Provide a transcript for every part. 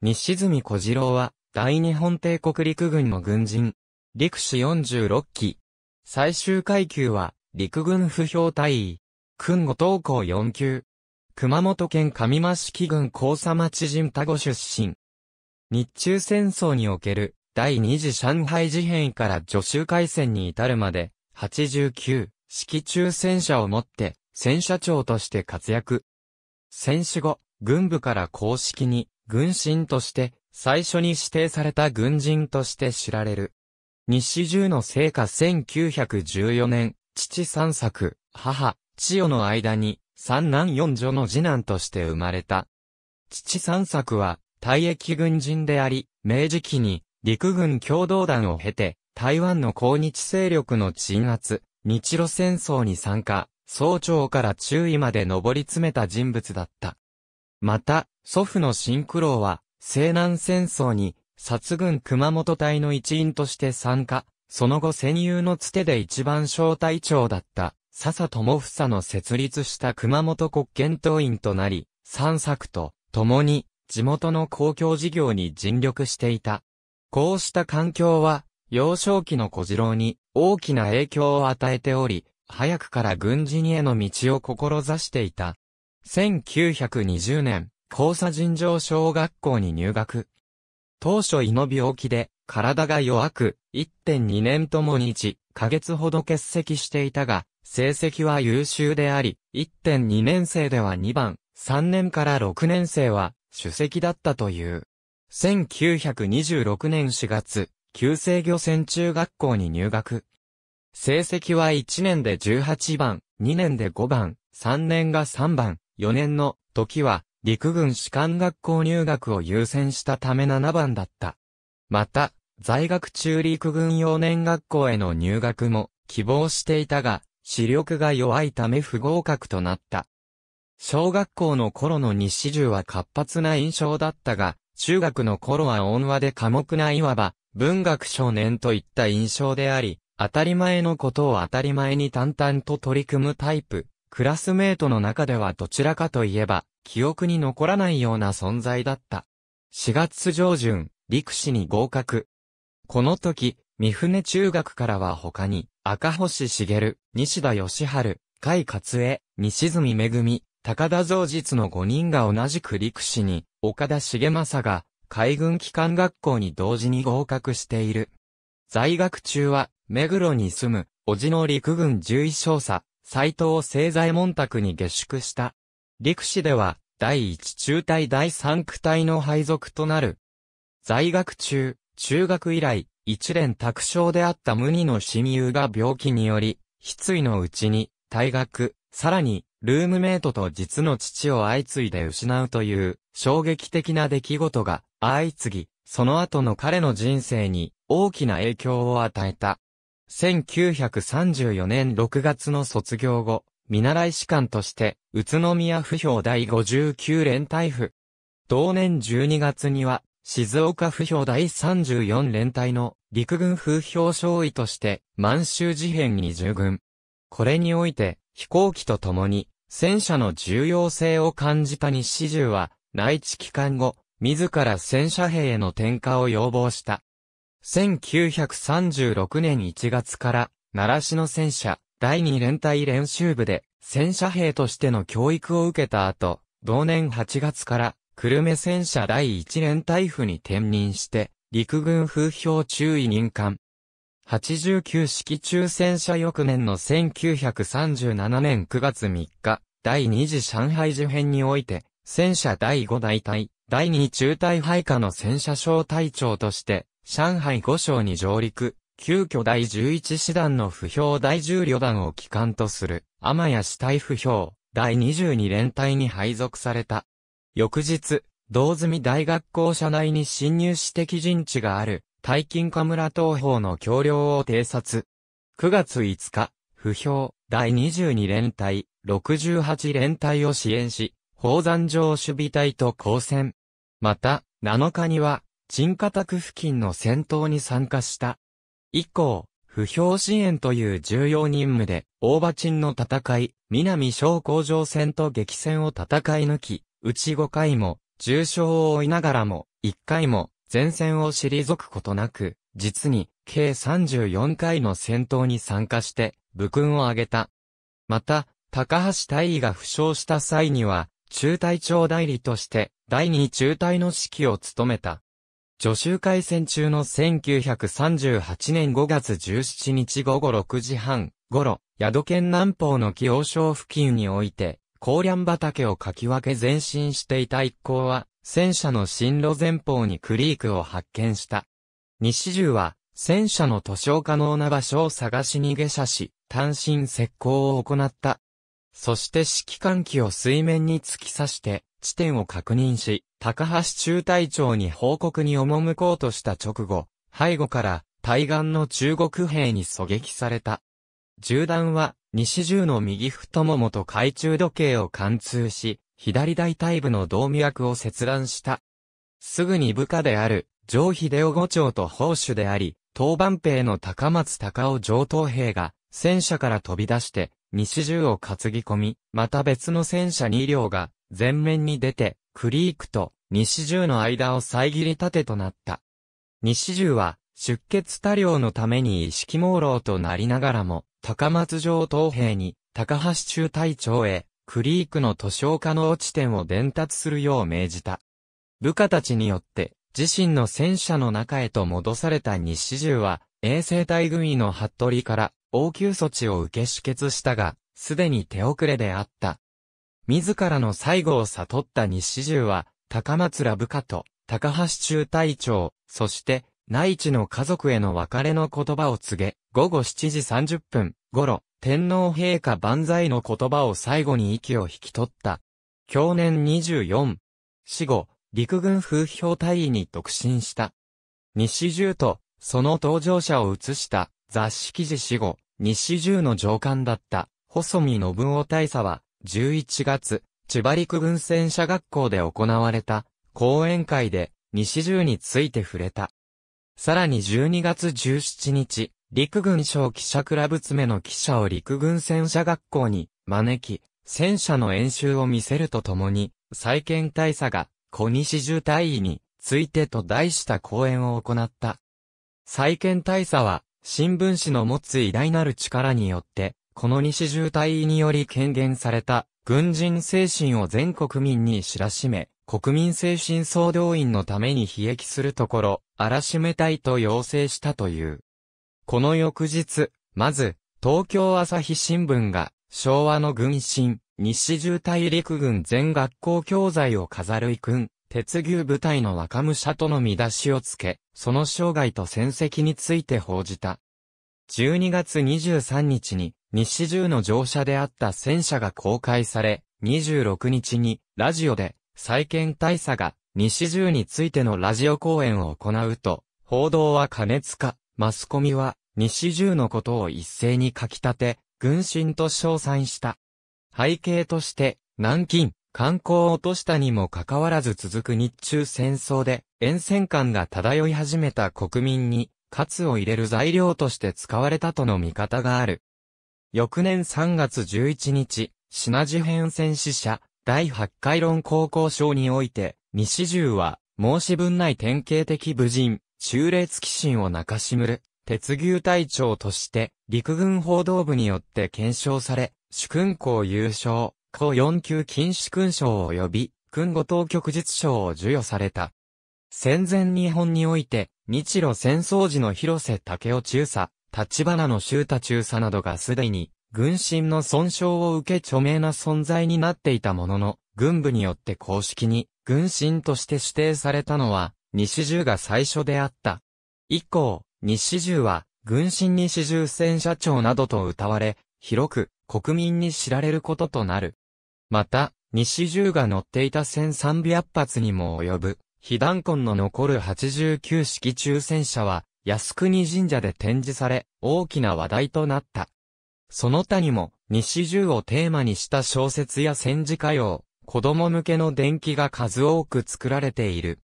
西住小次郎は、大日本帝国陸軍の軍人。陸士46期。最終階級は、陸軍不評隊位。訓後投校4級。熊本県上益木郡高佐町人田後出身。日中戦争における第二次上海事変から助手海戦に至るまで、89、式中戦車を持って、戦車長として活躍。戦死後、軍部から公式に軍神として、最初に指定された軍人として知られる。日誌中の聖火1914年、父三作、母、千代の間に、三男四女の次男として生まれた。父三作は、退役軍人であり、明治期に、陸軍共同団を経て、台湾の抗日勢力の鎮圧、日露戦争に参加、総長から中尉まで上り詰めた人物だった。また、祖父の新九郎は、西南戦争に、殺軍熊本隊の一員として参加、その後戦友のつてで一番小隊長だった、笹友房の設立した熊本国検討員となり、散策と、共に、地元の公共事業に尽力していた。こうした環境は、幼少期の小次郎に大きな影響を与えており、早くから軍人への道を志していた。1920年、交差尋常小学校に入学。当初胃の病気で、体が弱く、1.2年とも日、ヶ月ほど欠席していたが、成績は優秀であり、1.2年生では2番、3年から6年生は、主席だったという。1926年4月、旧制御船中学校に入学。成績は1年で18番、2年で5番、3年が3番、4年の時は陸軍士官学校入学を優先したため7番だった。また、在学中陸軍幼年学校への入学も希望していたが、視力が弱いため不合格となった。小学校の頃の西中は活発な印象だったが、中学の頃は温和で寡黙ないわば、文学少年といった印象であり、当たり前のことを当たり前に淡々と取り組むタイプクラスメートの中ではどちらかといえば、記憶に残らないような存在だった。4月上旬、陸士に合格。この時、三船中学からは他に、赤星茂、西田義春、甲斐勝江、西住恵、高田造実の5人が同じく陸士に、岡田重政が、海軍機関学校に同時に合格している。在学中は、目黒に住む、叔父の陸軍獣医少佐、斎藤清左衛門宅に下宿した。陸士では、第一中隊第三区隊の配属となる。在学中、中学以来、一連卓章であった無二の親友が病気により、失意のうちに、退学、さらに、ルームメイトと実の父を相次いで失うという、衝撃的な出来事が、相次ぎ、その後の彼の人生に、大きな影響を与えた。1934年6月の卒業後、見習い士官として、宇都宮府評第59連隊府。同年12月には、静岡府評第34連隊の陸軍風評少尉として、満州事変に従軍。これにおいて、飛行機と共に、戦車の重要性を感じた西重は、内地帰還後、自ら戦車兵への転嫁を要望した。1936年1月から、奈良市の戦車、第2連隊練習部で、戦車兵としての教育を受けた後、同年8月から、久留米戦車第1連隊府に転任して、陸軍風評注意任官。89式中戦車翌年の1937年9月3日、第2次上海事変において、戦車第5大隊、第2中隊配下の戦車小隊長として、上海五省に上陸、急遽第十一師団の不評第十旅団を機関とする、天谷死体不評、第二十二連隊に配属された。翌日、道住大学校舎内に侵入指摘陣地がある、大金河村東方の橋梁を偵察。9月5日、不評、第二十二連隊、68連隊を支援し、宝山城守備隊と交戦。また、7日には、鎮火宅付近の戦闘に参加した。以降、不評支援という重要任務で、大場鎮の戦い、南小工場戦と激戦を戦い抜き、うち5回も、重傷を負いながらも、1回も、前線を退くことなく、実に、計34回の戦闘に参加して、武勲を挙げた。また、高橋大尉が負傷した際には、中隊長代理として、第二中隊の指揮を務めた。女手海戦中の1938年5月17日午後6時半頃、宿県南方の気王省付近において、高梁畑をかき分け前進していた一行は、戦車の進路前方にクリークを発見した。西十は、戦車の塗装可能な場所を探しに下車し、単身石膏を行った。そして指揮官機を水面に突き刺して、地点を確認し、高橋中隊長に報告に赴こうとした直後、背後から対岸の中国兵に狙撃された。銃弾は西銃の右太ももと懐中時計を貫通し、左大腿部の動脈を切断した。すぐに部下である、上秀夫五長と砲手であり、当番兵の高松高尾上等兵が、戦車から飛び出して、西銃を担ぎ込み、また別の戦車2両が、前面に出て、クリークと西銃の間を遮り立てとなった。西銃は、出血多量のために意識朦朧となりながらも、高松城東兵に、高橋中隊長へ、クリークの図書化の落ち点を伝達するよう命じた。部下たちによって、自身の戦車の中へと戻された西銃は、衛生隊軍医の服部から応急措置を受け止血したが、すでに手遅れであった。自らの最後を悟った西重は、高松ら部下と、高橋中隊長、そして、内地の家族への別れの言葉を告げ、午後7時30分頃、天皇陛下万歳の言葉を最後に息を引き取った。去年24、死後、陸軍風評大尉に独身した。西重と、その搭乗者を写した雑誌記事死後、西重の上官だった、細見信夫大佐は、11月、千葉陸軍戦車学校で行われた講演会で西銃について触れた。さらに12月17日、陸軍省記者クラブ詰めの記者を陸軍戦車学校に招き、戦車の演習を見せるとともに、再建大佐が小西重大尉についてと題した講演を行った。再建大佐は、新聞紙の持つ偉大なる力によって、この西渋隊により権限された軍人精神を全国民に知らしめ、国民精神総動員のために悲劇するところ、荒らしめたいと要請したという。この翌日、まず、東京朝日新聞が、昭和の軍神、西渋隊陸軍全学校教材を飾るん。鉄牛部隊の若武者との見出しをつけ、その生涯と戦績について報じた。12月23日に、西重の乗車であった戦車が公開され、26日にラジオで再建大佐が西重についてのラジオ講演を行うと、報道は過熱化、マスコミは西重のことを一斉に書き立て、軍心と称賛した。背景として、南京、観光を落としたにもかかわらず続く日中戦争で、沿線感が漂い始めた国民に、カツを入れる材料として使われたとの見方がある。翌年3月11日、品地編戦死者、第8回論高校賞において、西十は、申し分ない典型的武人、中列騎神を中しむる、鉄牛隊長として、陸軍報道部によって検証され、主君校優勝、校4級禁止勲章を呼び、君後当局実賞を授与された。戦前日本において、日露戦争時の広瀬武雄中佐、立花の周太中佐などがすでに、軍心の損傷を受け著名な存在になっていたものの、軍部によって公式に、軍心として指定されたのは、西重が最初であった。以降、西重は、軍神西重戦車長などと謳われ、広く国民に知られることとなる。また、西重が乗っていた1300発にも及ぶ、被弾痕の残る89式中戦車は、靖国神社で展示され、大きな話題となった。その他にも、西十をテーマにした小説や戦時歌謡、子供向けの伝記が数多く作られている。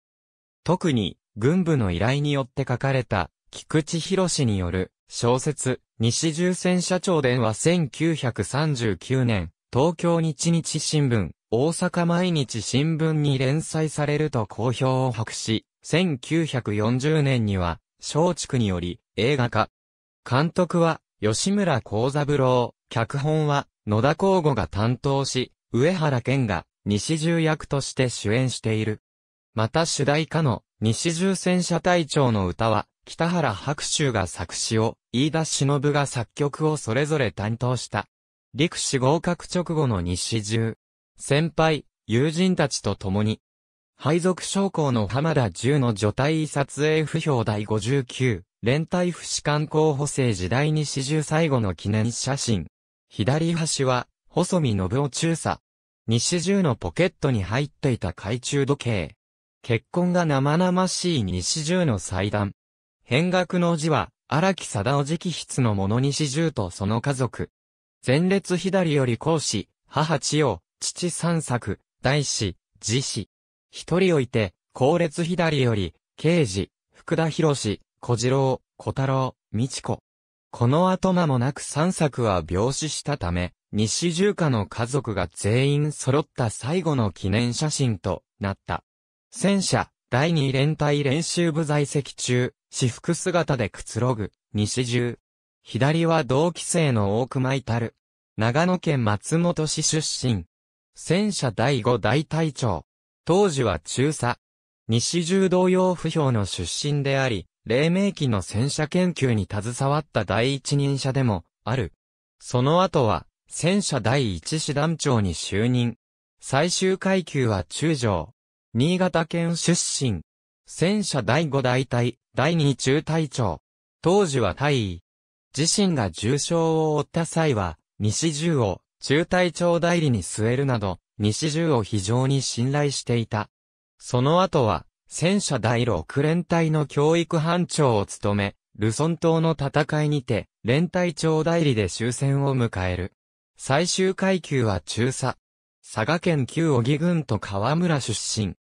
特に、軍部の依頼によって書かれた、菊池博士による、小説、西十戦社長伝は1939年、東京日日新聞、大阪毎日新聞に連載されると好評を博し、1940年には、松竹により映画化。監督は吉村幸三郎、脚本は野田光吾が担当し、上原健が西重役として主演している。また主題歌の西重戦車隊長の歌は北原白秋が作詞を、飯田忍が作曲をそれぞれ担当した。陸士合格直後の西重。先輩、友人たちと共に配属将校の浜田十の除隊撮影不評第59、連隊不士官候補生時代に始終最後の記念写真。左端は、細見信夫中佐。西十のポケットに入っていた懐中時計。結婚が生々しい西十の祭壇。変額の字は、荒木貞夫直筆のもの西十とその家族。前列左より講師、母千代、父三作、大師、自子。一人おいて、後列左より、刑事、福田博士、小次郎、小太郎、道子。この後間もなく三作は病死したため、西中家の家族が全員揃った最後の記念写真となった。戦車、第二連隊練習部在籍中、私服姿でくつろぐ、西中。左は同期生の大熊たる。長野県松本市出身。戦車第五大隊長。当時は中佐。西柔道用不評の出身であり、黎明期の戦車研究に携わった第一人者でも、ある。その後は、戦車第一師団長に就任。最終階級は中将。新潟県出身。戦車第五大隊、第二中隊長。当時は大尉。自身が重傷を負った際は、西銃を中隊長代理に据えるなど、西銃を非常に信頼していた。その後は、戦車第6連隊の教育班長を務め、ルソン島の戦いにて、連隊長代理で終戦を迎える。最終階級は中佐。佐賀県旧小木郡と河村出身。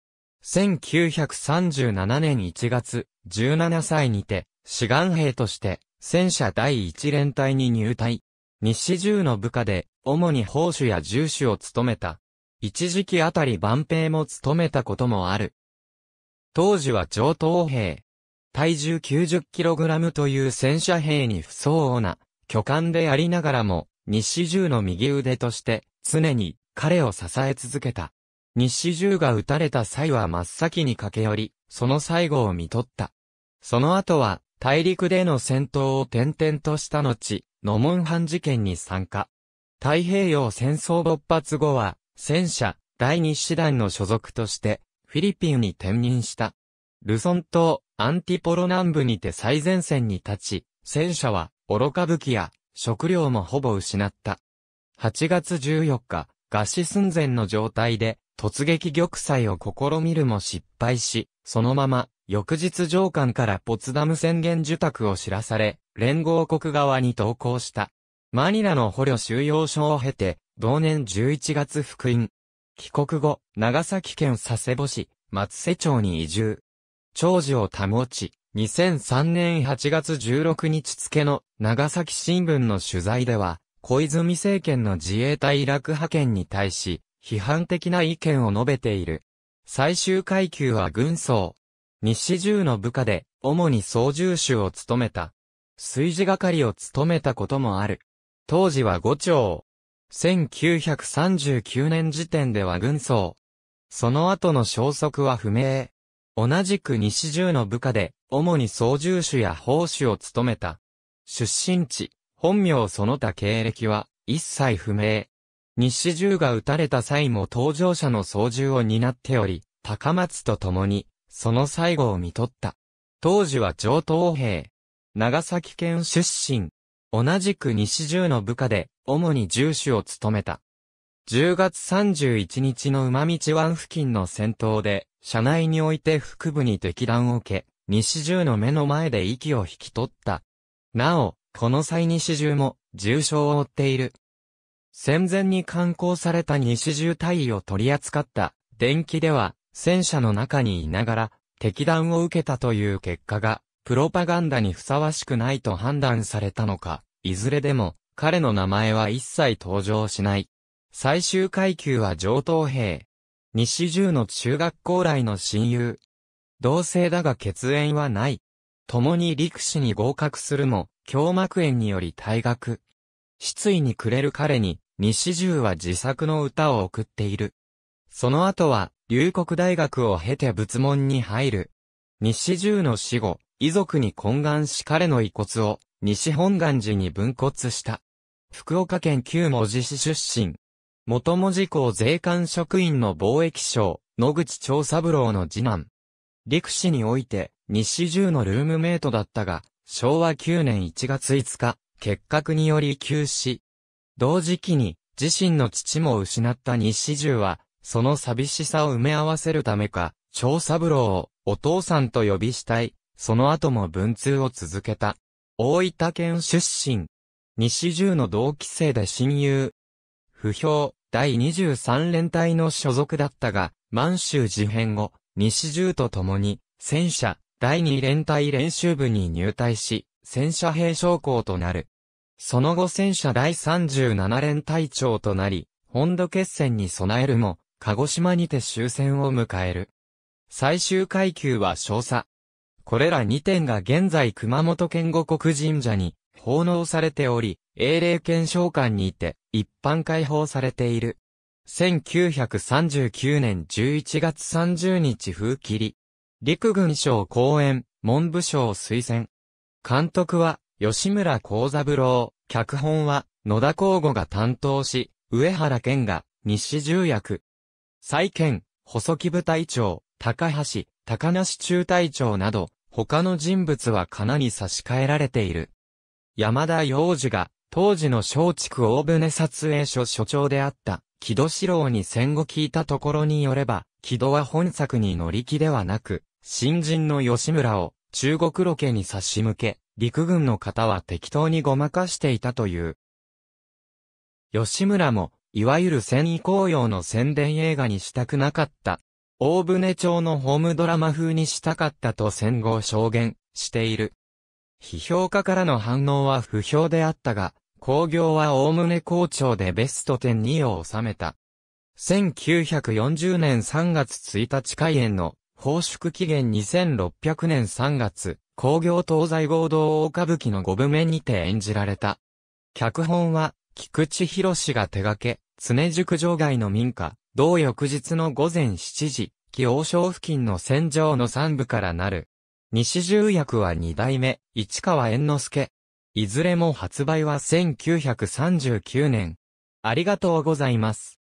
1937年1月、17歳にて、志願兵として、戦車第1連隊に入隊。西十の部下で、主に砲手や重手を務めた。一時期あたり万兵も務めたこともある。当時は上等兵。体重 90kg という戦車兵に不相応な巨漢でありながらも、西銃の右腕として常に彼を支え続けた。西銃が撃たれた際は真っ先に駆け寄り、その最後を見取った。その後は大陸での戦闘を転々とした後、野門藩事件に参加。太平洋戦争勃発後は、戦車、第二師団の所属として、フィリピンに転任した。ルソン島、アンティポロ南部にて最前線に立ち、戦車は、愚か武器や、食料もほぼ失った。8月14日、餓死寸前の状態で、突撃玉砕を試みるも失敗し、そのまま、翌日上官からポツダム宣言受託を知らされ、連合国側に投降した。マニラの捕虜収容所を経て、同年11月福音。帰国後、長崎県佐世保市、松瀬町に移住。長寿を保ち、2003年8月16日付の長崎新聞の取材では、小泉政権の自衛隊落派遣に対し、批判的な意見を述べている。最終階級は軍曹。西十の部下で、主に操縦手を務めた。炊事係を務めたこともある。当時は五丁。1939年時点では軍曹。その後の消息は不明。同じく西十の部下で、主に操縦手や砲手を務めた。出身地、本名その他経歴は、一切不明。西十が撃たれた際も搭乗者の操縦を担っており、高松と共に、その最後を見取った。当時は上等兵。長崎県出身。同じく西十の部下で、主に重視を務めた。10月31日の馬道湾付近の戦闘で、車内において腹部に敵弾を受け、西銃の目の前で息を引き取った。なお、この際西銃も重傷を負っている。戦前に刊行された西銃大尉を取り扱った電気では戦車の中にいながら敵弾を受けたという結果がプロパガンダにふさわしくないと判断されたのか、いずれでも彼の名前は一切登場しない。最終階級は上等兵。西十の中学校来の親友。同性だが血縁はない。共に陸士に合格するも、胸膜炎により退学。失意にくれる彼に、西十は自作の歌を送っている。その後は、龍谷大学を経て仏門に入る。西十の死後、遺族に懇願し彼の遺骨を、西本願寺に分骨した。福岡県旧文字市出身。元文字港税関職員の貿易省、野口長三郎の次男。陸士において、西十のルームメイトだったが、昭和9年1月5日、結核により急死。同時期に、自身の父も失った西十は、その寂しさを埋め合わせるためか、長三郎をお父さんと呼びしたい、その後も文通を続けた。大分県出身、西十の同期生で親友。不評、第23連隊の所属だったが、満州事変後、西十と共に、戦車、第2連隊練習部に入隊し、戦車兵将校となる。その後戦車第37連隊長となり、本土決戦に備えるも、鹿児島にて終戦を迎える。最終階級は少佐。これら2点が現在熊本県護国神社に奉納されており、英霊検証官にて一般開放されている。1939年11月30日風切り。陸軍省公演、文部省推薦。監督は吉村幸三郎、脚本は野田光吾が担当し、上原健が西重役。再建、細木部隊長、高橋、高梨中隊長など、他の人物はかなに差し替えられている。山田洋二が、当時の松竹大船撮影所所長であった、木戸四郎に戦後聞いたところによれば、木戸は本作に乗り気ではなく、新人の吉村を中国ロケに差し向け、陸軍の方は適当にごまかしていたという。吉村も、いわゆる戦意紅葉の宣伝映画にしたくなかった。大船町のホームドラマ風にしたかったと戦後証言している。批評家からの反応は不評であったが、工業はおおむね好調でベスト10 2を収めた。1940年3月1日開演の、放縮期限2600年3月、工業東西合同大歌舞伎の五部目にて演じられた。脚本は、菊池博士が手掛け、常宿場外の民家、同翌日の午前7時、気王将付近の戦場の三部からなる。西重役は二代目、市川猿之助。いずれも発売は1939年。ありがとうございます。